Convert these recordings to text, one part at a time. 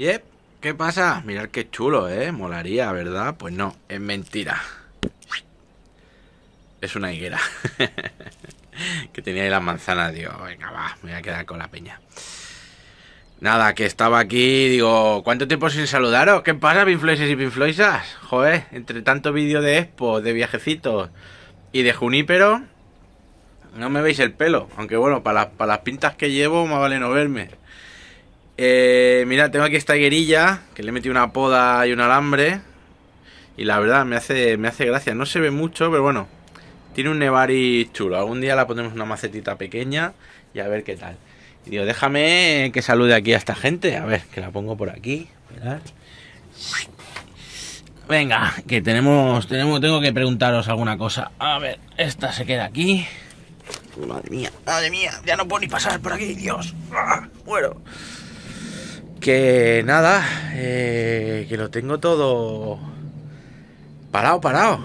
Yep, ¿qué pasa? Mirad qué chulo, ¿eh? Molaría, ¿verdad? Pues no, es mentira. Es una higuera. que tenía ahí las manzanas, digo, venga, va, me voy a quedar con la peña. Nada, que estaba aquí, digo, ¿cuánto tiempo sin saludaros? ¿Qué pasa, pinfloises y pinfloisas? Joder, entre tanto vídeo de expo, de viajecitos y de junípero, no me veis el pelo. Aunque bueno, para, para las pintas que llevo, más vale no verme. Eh, mira, tengo aquí esta guerilla, que le he metido una poda y un alambre. Y la verdad, me hace, me hace gracia. No se ve mucho, pero bueno. Tiene un nevari chulo. Algún día la ponemos una macetita pequeña y a ver qué tal. digo, déjame que salude aquí a esta gente. A ver, que la pongo por aquí. Venga, que tenemos, tenemos, tengo que preguntaros alguna cosa. A ver, esta se queda aquí. Madre mía, madre mía, ya no puedo ni pasar por aquí, Dios. Bueno. Ah, que nada, eh, que lo tengo todo parado, parado.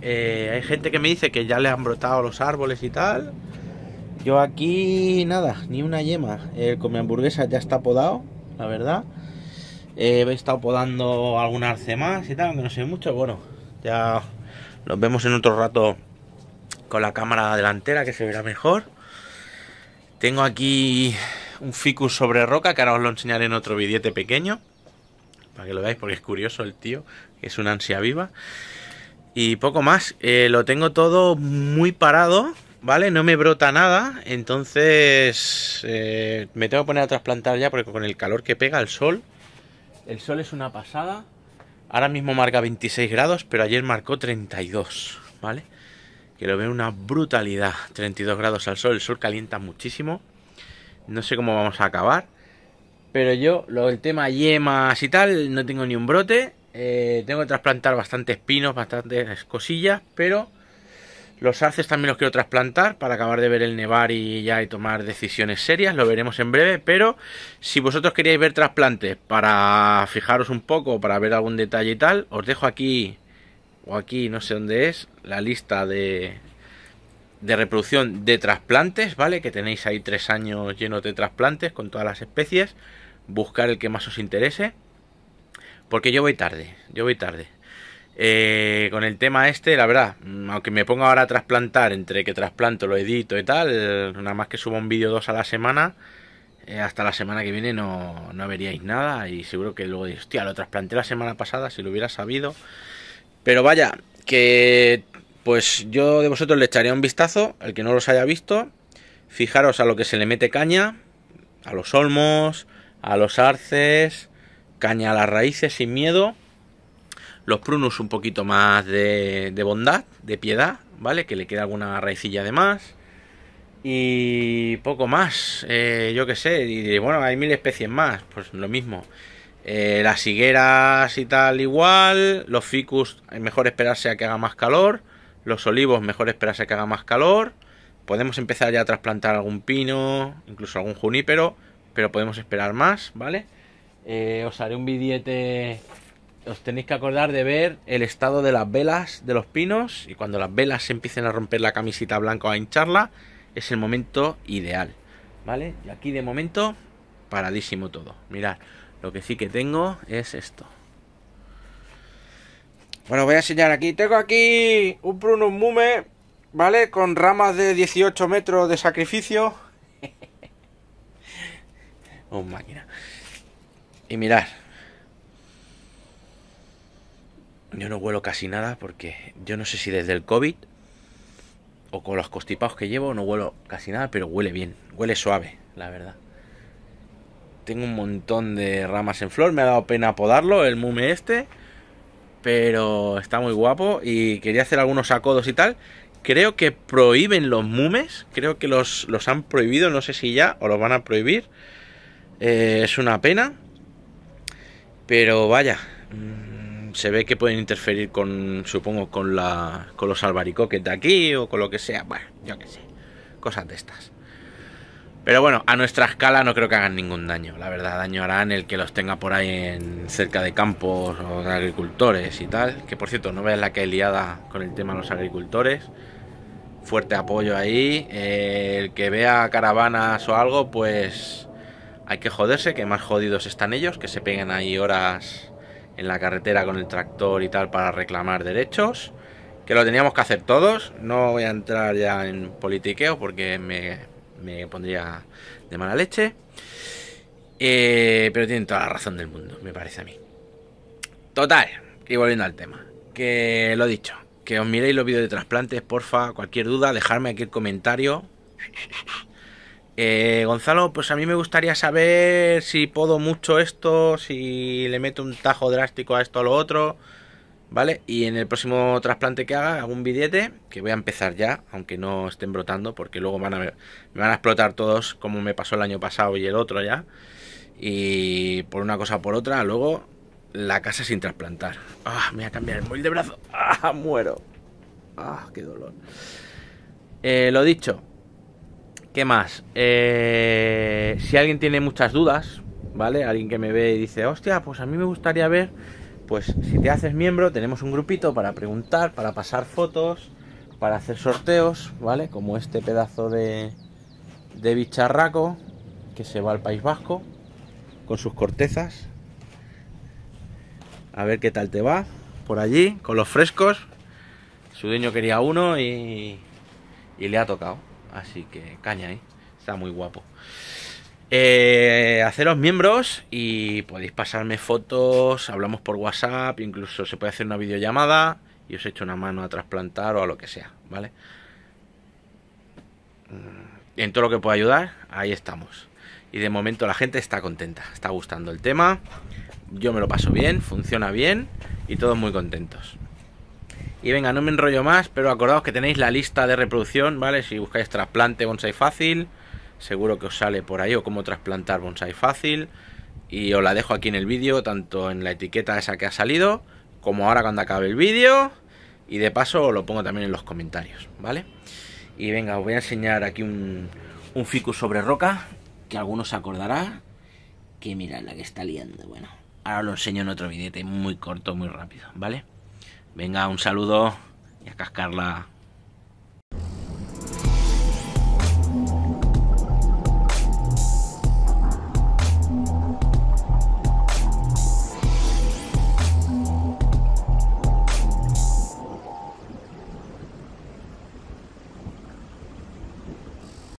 Eh, hay gente que me dice que ya le han brotado los árboles y tal. Yo aquí nada, ni una yema. El eh, mi hamburguesa ya está podado, la verdad. he estado podando algún arce más y tal, aunque no sé mucho. Bueno, ya nos vemos en otro rato con la cámara delantera que se verá mejor. Tengo aquí un ficus sobre roca, que ahora os lo enseñaré en otro billete pequeño, para que lo veáis, porque es curioso el tío, es una ansia viva. Y poco más, eh, lo tengo todo muy parado, ¿vale? No me brota nada, entonces eh, me tengo que poner a trasplantar ya, porque con el calor que pega el sol, el sol es una pasada. Ahora mismo marca 26 grados, pero ayer marcó 32, ¿vale? Que lo veo una brutalidad. 32 grados al sol, el sol calienta muchísimo. No sé cómo vamos a acabar. Pero yo, lo, el tema yemas y tal, no tengo ni un brote. Eh, tengo que trasplantar bastantes pinos, bastantes cosillas, pero los arces también los quiero trasplantar para acabar de ver el nevar y ya y tomar decisiones serias. Lo veremos en breve, pero si vosotros queréis ver trasplantes para fijaros un poco, para ver algún detalle y tal, os dejo aquí o aquí, no sé dónde es, la lista de de reproducción de trasplantes, ¿vale? Que tenéis ahí tres años llenos de trasplantes con todas las especies. Buscar el que más os interese. Porque yo voy tarde, yo voy tarde. Eh, con el tema este, la verdad, mm, aunque me ponga ahora a trasplantar, entre que trasplanto, lo edito y tal, nada más que subo un vídeo dos a la semana, eh, hasta la semana que viene no, no veríais nada y seguro que luego hostia, lo trasplanté la semana pasada si lo hubiera sabido. Pero vaya, que pues yo de vosotros le echaré un vistazo, el que no los haya visto. Fijaros a lo que se le mete caña, a los olmos, a los arces, caña a las raíces sin miedo. Los prunus un poquito más de, bondad, de piedad, ¿vale? Que le queda alguna raicilla de más. Y poco más, eh, yo qué sé. Y bueno, hay mil especies más, pues lo mismo. Eh, las higueras y tal igual, los ficus, es mejor esperarse a que haga más calor. Los olivos, mejor esperarse que haga más calor. Podemos empezar ya a trasplantar algún pino, incluso algún junípero, pero podemos esperar más, ¿vale? Eh, os haré un billete. Os tenéis que acordar de ver el estado de las velas de los pinos y cuando las velas se empiecen a romper la camisita blanca o a hincharla, es el momento ideal, ¿vale? Y aquí de momento, paradísimo todo. Mirad, lo que sí que tengo es esto. Bueno, voy a enseñar aquí. Tengo aquí un Prunus Mume, ¿vale? Con ramas de 18 metros de sacrificio. un oh, máquina. Y mirad. Yo no huelo casi nada porque yo no sé si desde el COVID o con los costipados que llevo no huelo casi nada, pero huele bien, huele suave, la verdad. Tengo un montón de ramas en flor, me ha dado pena podarlo, el mume este. Pero está muy guapo y quería hacer algunos acodos y tal. Creo que prohíben los mumes. Creo que los, han prohibido. No sé si ya o los van a prohibir. Eh, es una pena. Pero vaya. Mm, se ve que pueden interferir con, supongo, con, la, con los albaricoques de aquí o con lo que sea. Bueno, yo qué sé. Cosas de estas. Pero bueno, a nuestra escala no creo que hagan ningún daño. La verdad, daño harán el que los tenga por ahí en, cerca de campos o de agricultores y tal. Que por cierto, no veas la que hay liada con el tema de los agricultores. Fuerte apoyo ahí. Eh, el que vea caravanas o algo, pues hay que joderse, que más jodidos están ellos, que se peguen ahí horas en la carretera con el tractor y tal para reclamar derechos que lo teníamos que hacer todos. No voy a entrar ya en politiqueo porque me, me pondría de mala leche. Eh, pero tienen toda la razón del mundo, me parece a mí. Total, y volviendo al tema. Que lo he dicho, que os miréis los vídeos de trasplantes, porfa, cualquier duda, dejadme aquí el comentario. Eh, Gonzalo, pues a mí me gustaría saber si puedo mucho esto, si le meto un tajo drástico a esto o a lo otro. ¿vale? Y en el próximo trasplante que haga, hago un billete, que voy a empezar ya, aunque no estén brotando, porque luego van a, me van a explotar todos, como me pasó el año pasado y el otro ya. Y por una cosa por otra, luego la casa sin trasplantar. ¡Ah! Me voy a cambiar el móvil de brazo. ¡Ah! Muero. ¡Ah! ¡Qué dolor! Eh, lo dicho. ¿Qué más? Eh, si alguien tiene muchas dudas, ¿vale? Alguien que me ve y dice, hostia, pues a mí me gustaría ver pues si te haces miembro tenemos un grupito para preguntar, para pasar fotos, para hacer sorteos, ¿vale? Como este pedazo de, de bicharraco que se va al País Vasco con sus cortezas. A ver qué tal te va por allí, con los frescos. Su dueño quería uno y, le ha tocado. Así que caña ahí, ¿eh? está muy guapo. Eh, haceros miembros y podéis pasarme fotos, hablamos por WhatsApp, incluso se puede hacer una videollamada y os he hecho una mano a trasplantar o a lo que sea, ¿vale? Mm, en todo lo que pueda ayudar, ahí estamos. Y de momento la gente está contenta, está gustando el tema, yo me lo paso bien, funciona bien y todos muy contentos. Y venga, no me enrollo más, pero acordaos que tenéis la lista de reproducción, ¿vale? Si buscáis trasplante bonsai fácil, seguro que os sale por ahí, o cómo trasplantar bonsai fácil. Y os la dejo aquí en el vídeo, tanto en la etiqueta esa que ha salido, como ahora cuando acabe el vídeo. Y de paso lo pongo también en los comentarios, ¿vale? Y venga, os voy a enseñar aquí un, un ficus sobre roca, que algunos se acordará. Que mira la que está liando, bueno. Ahora lo enseño en otro vídeo muy corto, muy rápido, ¿vale? Venga, un saludo y a cascarla.